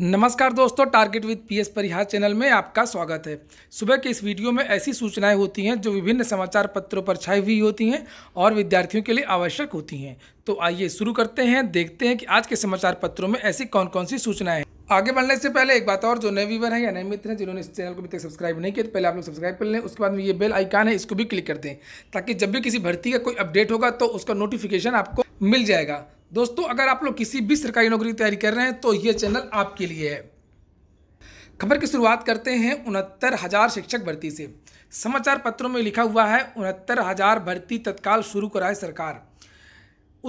नमस्कार दोस्तों target with PS Parihar channel में आपका स्वागत है सुबह के इस वीडियो में ऐसी सूचनाएं होती हैं जो विभिन्न समाचार पत्रों पर छाई हुई होती हैं और विद्यार्थियों के लिए आवश्यक होती हैं तो आइए शुरू करते हैं देखते हैं कि आज के समाचार पत्रों में ऐसी कौन कौन सी सूचनाएं हैं आगे बढ़ने से पहले एक बात और जो नए व्यूवर हैं या नए मित्र हैं जिन्होंने इस चैनल को अभी तक सब्सक्राइब नहीं किया तो पहले आप लोग सब्सक्राइब कर लें उसके बाद में ये बेल आइकान है इसको भी क्लिक कर दें ताकि जब भी किसी भर्ती का कोई अपडेट होगा तो उसका नोटिफिकेशन आपको मिल जाएगा दोस्तों अगर आप लोग किसी भी सरकारी नौकरी की तैयारी कर रहे हैं तो ये चैनल आपके लिए है खबर की शुरुआत करते हैं उनहत्तर हज़ार शिक्षक भर्ती से समाचार पत्रों में लिखा हुआ है उनहत्तर हज़ार भर्ती तत्काल शुरू कराए सरकार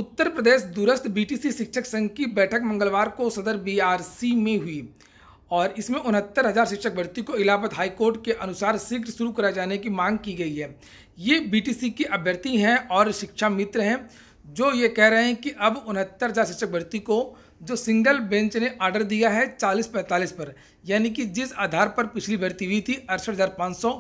उत्तर प्रदेश दूरस्थ बीटीसी शिक्षक संघ की बैठक मंगलवार को सदर बीआरसी में हुई और इसमें उनहत्तर हज़ार शिक्षक भर्ती को इलाहाबाद हाईकोर्ट के अनुसार शीघ्र शुरू कराए जाने की मांग की गई है ये बीटीसी के अभ्यर्थी हैं और शिक्षा मित्र हैं जो ये कह रहे हैं कि अब उनहत्तर हजार शिक्षक भर्ती को जो सिंगल बेंच ने आर्डर दिया है चालीस पैंतालीस पर यानी कि जिस आधार पर पिछली भर्ती हुई थी अड़सठ हज़ार पाँच सौ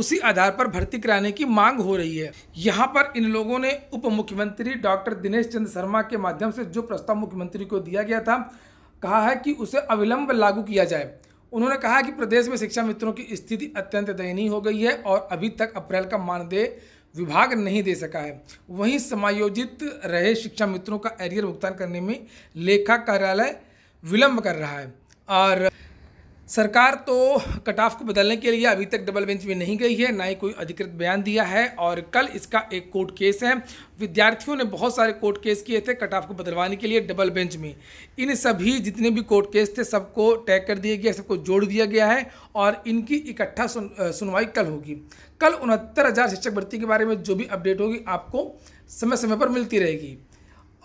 उसी आधार पर भर्ती कराने की मांग हो रही है यहाँ पर इन लोगों ने उप मुख्यमंत्री डॉक्टर दिनेश चंद्र शर्मा के माध्यम से जो प्रस्ताव मुख्यमंत्री को दिया गया था कहा है कि उसे अविलंब लागू किया जाए उन्होंने कहा कि प्रदेश में शिक्षा मित्रों की स्थिति अत्यंत दयनीय हो गई है और अभी तक अप्रैल का मानदेय विभाग नहीं दे सका है वहीं समायोजित रहे शिक्षा मित्रों का एरियर भुगतान करने में लेखा कार्यालय विलंब कर रहा है और सरकार तो कटाफ को बदलने के लिए अभी तक डबल बेंच में नहीं गई है ना ही कोई अधिकृत बयान दिया है और कल इसका एक कोर्ट केस है विद्यार्थियों ने बहुत सारे कोर्ट केस किए थे कटाफ को बदलवाने के लिए डबल बेंच में इन सभी जितने भी कोर्ट केस थे सबको टैग कर दिया गया सबको जोड़ दिया गया है और इनकी इकट्ठा सुन, सुनवाई कल होगी कल उनहत्तर हज़ार शिक्षक भर्ती के बारे में जो भी अपडेट होगी आपको समय समय पर मिलती रहेगी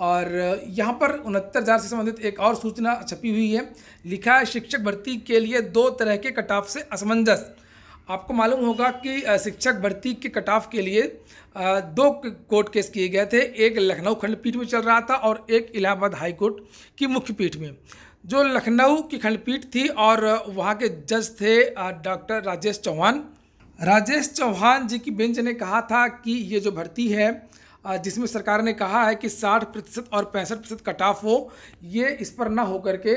और यहाँ पर उनहत्तर हज़ार से संबंधित एक और सूचना छपी हुई है लिखा है शिक्षक भर्ती के लिए दो तरह के कटाफ से असमंजस आपको मालूम होगा कि शिक्षक भर्ती के कटाफ के लिए दो कोर्ट केस किए गए थे एक लखनऊ खंडपीठ में चल रहा था और एक इलाहाबाद हाई कोर्ट की मुख्य पीठ में जो लखनऊ की खंडपीठ थी और वहाँ के जज थे डॉक्टर राजेश चौहान राजेश चौहान जी की बेंच ने कहा था कि ये जो भर्ती है जिसमें सरकार ने कहा है कि 60 प्रतिशत और पैंसठ प्रतिशत कट ऑफ हो ये इस पर ना हो करके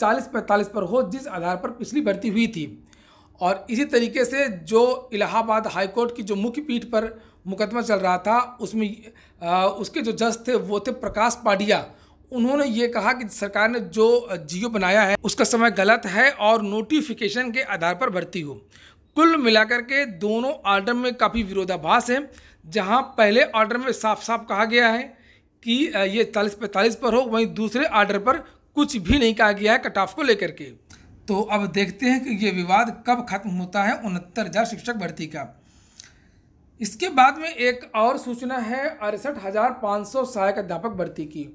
चालीस पैंतालीस पर हो जिस आधार पर पिछली भर्ती हुई थी और इसी तरीके से जो इलाहाबाद हाईकोर्ट की जो मुख्य पीठ पर मुकदमा चल रहा था उसमें उसके जो जज थे वो थे प्रकाश पाडिया उन्होंने ये कहा कि सरकार ने जो जियो बनाया है उसका समय गलत है और नोटिफिकेशन के आधार पर भर्ती हो कुल मिलाकर के दोनों ऑर्डर में काफ़ी विरोधाभास है जहां पहले ऑर्डर में साफ साफ कहा गया है कि ये चालीस पैंतालीस पर हो वहीं दूसरे ऑर्डर पर कुछ भी नहीं कहा गया है कट ऑफ को लेकर के तो अब देखते हैं कि ये विवाद कब खत्म होता है उनहत्तर हज़ार शिक्षक भर्ती का इसके बाद में एक और सूचना है अड़सठ हज़ार पाँच सौ सहायक अध्यापक भर्ती की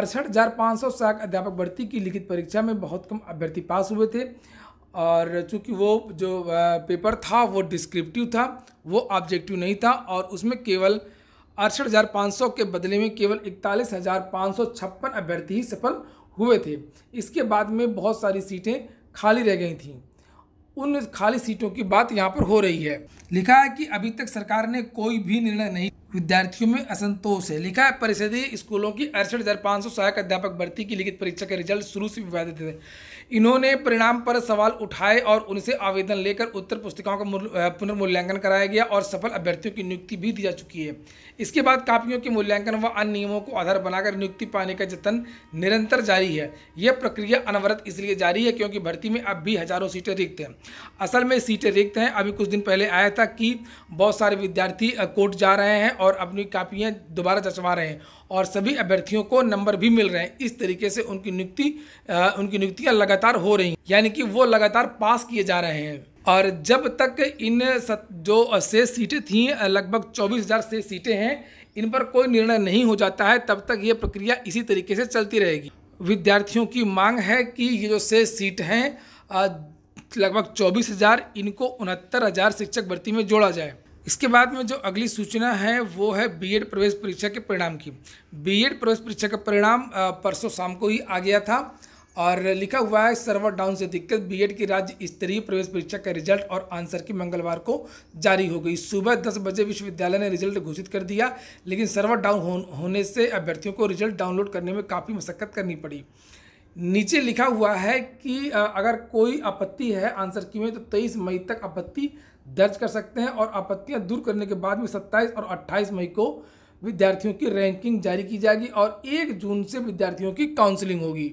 अड़सठ हज़ार पाँच सौ सहायक अध्यापक भर्ती की लिखित परीक्षा में बहुत कम अभ्यर्थी पास हुए थे और चूँकि वो जो पेपर था वो डिस्क्रिप्टिव था वो ऑब्जेक्टिव नहीं था और उसमें केवल अड़सठ हज़ार पाँच सौ के बदले में केवल इकतालीस हज़ार पाँच सौ छप्पन अभ्यर्थी ही सफल हुए थे इसके बाद में बहुत सारी सीटें खाली रह गई थीं उन खाली सीटों की बात यहाँ पर हो रही है लिखा है कि अभी तक सरकार ने कोई भी निर्णय नहीं विद्यार्थियों में असंतोष है लिखा है परिषदीय स्कूलों की अड़सठ हज़ार पाँच सौ सहायक अध्यापक भर्ती की लिखित परीक्षा के रिजल्ट शुरू से विवादित थे इन्होंने परिणाम पर सवाल उठाए और उनसे आवेदन लेकर उत्तर पुस्तिकाओं का पुनर्मूल्यांकन कराया गया और सफल अभ्यर्थियों की नियुक्ति भी दी जा चुकी है इसके बाद कापियों के मूल्यांकन व अन्य नियमों को आधार बनाकर नियुक्ति पाने का जतन निरंतर जारी है यह प्रक्रिया अनवरत इसलिए जारी है क्योंकि भर्ती में अब भी हजारों सीटें रिक्त हैं असल में सीटें रिक्त हैं अभी कुछ दिन पहले आया था कि बहुत सारे विद्यार्थी कोर्ट जा रहे हैं और अपनी कापियाँ दोबारा जचवा रहे हैं और सभी अभ्यर्थियों को नंबर भी मिल रहे हैं इस तरीके से उनकी नियुक्ति उनकी नियुक्तियाँ लगातार हो रही हैं यानी कि वो लगातार पास किए जा रहे हैं और जब तक इन सत, जो शेष सीटें थी लगभग चौबीस हज़ार शेष सीटें हैं इन पर कोई निर्णय नहीं हो जाता है तब तक ये प्रक्रिया इसी तरीके से चलती रहेगी विद्यार्थियों की मांग है कि ये जो शेष सीट हैं लगभग चौबीस हज़ार इनको उनहत्तर हज़ार शिक्षक भर्ती में जोड़ा जाए इसके बाद में जो अगली सूचना है वो है बीएड प्रवेश परीक्षा के परिणाम की बीएड प्रवेश परीक्षा का परिणाम परसों शाम को ही आ गया था और लिखा हुआ है सर्वर डाउन से दिक्कत बीएड की राज्य स्तरीय प्रवेश परीक्षा का रिजल्ट और आंसर की मंगलवार को जारी हो गई सुबह दस बजे विश्वविद्यालय ने रिजल्ट घोषित कर दिया लेकिन सर्वर डाउन हो, होने से अभ्यर्थियों को रिजल्ट डाउनलोड करने में काफ़ी मशक्क़त करनी पड़ी नीचे लिखा हुआ है कि अगर कोई आपत्ति है आंसर की में तो 23 मई तक आपत्ति दर्ज कर सकते हैं और आपत्तियां दूर करने के बाद में 27 और 28 मई को विद्यार्थियों की रैंकिंग जारी की जाएगी और 1 जून से विद्यार्थियों की काउंसलिंग होगी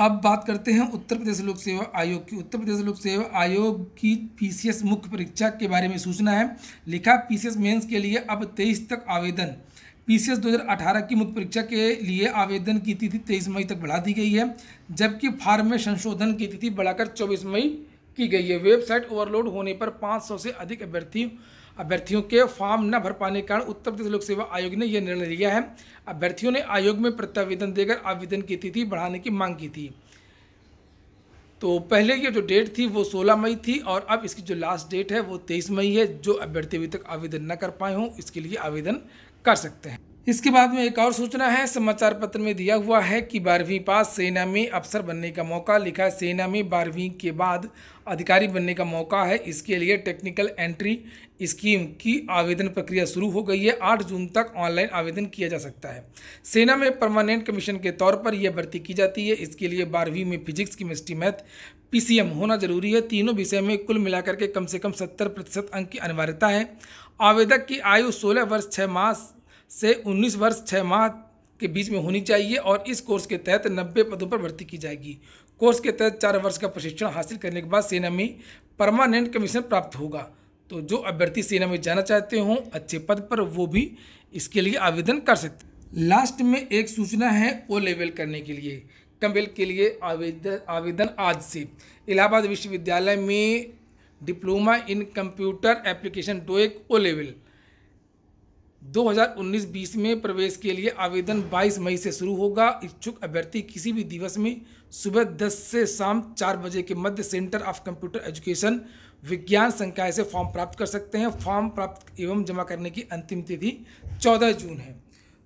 अब बात करते हैं उत्तर प्रदेश लोक सेवा आयोग की उत्तर प्रदेश लोक सेवा आयोग की पीसीएस मुख्य परीक्षा के बारे में सूचना है लिखा पीसीएस मेंस के लिए अब 23 तक आवेदन पीसीएस 2018 की मुख्य परीक्षा के लिए आवेदन की तिथि 23 मई तक बढ़ा दी गई है जबकि फार्म में संशोधन की तिथि बढ़ाकर 24 मई की गई है वेबसाइट ओवरलोड होने पर 500 से अधिक अभ्यर्थी अभ्यर्थियों के फॉर्म न भर पाने के कारण उत्तर प्रदेश लोक सेवा आयोग ने यह निर्णय लिया है अभ्यर्थियों ने आयोग में प्रत्यावेदन देकर आवेदन की तिथि बढ़ाने की मांग की थी तो पहले की जो डेट थी वो 16 मई थी और अब इसकी जो लास्ट डेट है वो 23 मई है जो अभ्यर्थी अभी तक आवेदन न कर पाए हों इसके लिए आवेदन कर सकते हैं इसके बाद में एक और सूचना है समाचार पत्र में दिया हुआ है कि बारहवीं पास सेना में अफसर बनने का मौका लिखा है सेना में बारहवीं के बाद अधिकारी बनने का मौका है इसके लिए टेक्निकल एंट्री स्कीम की आवेदन प्रक्रिया शुरू हो गई है आठ जून तक ऑनलाइन आवेदन किया जा सकता है सेना में परमानेंट कमीशन के तौर पर यह भर्ती की जाती है इसके लिए बारहवीं में फिजिक्स केमिस्ट्री मैथ पी होना जरूरी है तीनों विषय में कुल मिलाकर के कम से कम सत्तर प्रतिशत अंक की अनिवार्यता है आवेदक की आयु सोलह वर्ष छः मास से 19 वर्ष छः माह के बीच में होनी चाहिए और इस कोर्स के तहत 90 पदों पर भर्ती की जाएगी कोर्स के तहत चार वर्ष का प्रशिक्षण हासिल करने के बाद सेना में परमानेंट कमीशन प्राप्त होगा तो जो अभ्यर्थी सेना में जाना चाहते हों अच्छे पद पर वो भी इसके लिए आवेदन कर सकते लास्ट में एक सूचना है ओ लेवल करने के लिए कम्बेल के लिए आवेदन आवेदन आज से इलाहाबाद विश्वविद्यालय में diploma in computer application to एक ओ लेवल 2019-20 में प्रवेश के लिए आवेदन 22 मई से शुरू होगा इच्छुक अभ्यर्थी किसी भी दिवस में सुबह 10 से शाम 4 बजे के मध्य सेंटर ऑफ कंप्यूटर एजुकेशन विज्ञान संकाय से फॉर्म प्राप्त कर सकते हैं फॉर्म प्राप्त एवं जमा करने की अंतिम तिथि 14 जून है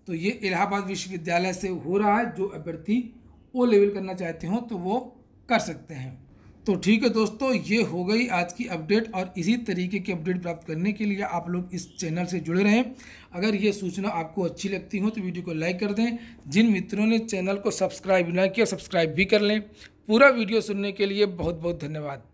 तो ये इलाहाबाद विश्वविद्यालय से हो रहा है जो अभ्यर्थी ओ लेवल करना चाहते हों तो वो कर सकते हैं तो ठीक है दोस्तों ये हो गई आज की अपडेट और इसी तरीके की अपडेट प्राप्त करने के लिए आप लोग इस चैनल से जुड़े रहें अगर ये सूचना आपको अच्छी लगती हो तो वीडियो को लाइक कर दें जिन मित्रों ने चैनल को सब्सक्राइब ना किया सब्सक्राइब भी कर लें पूरा वीडियो सुनने के लिए बहुत बहुत धन्यवाद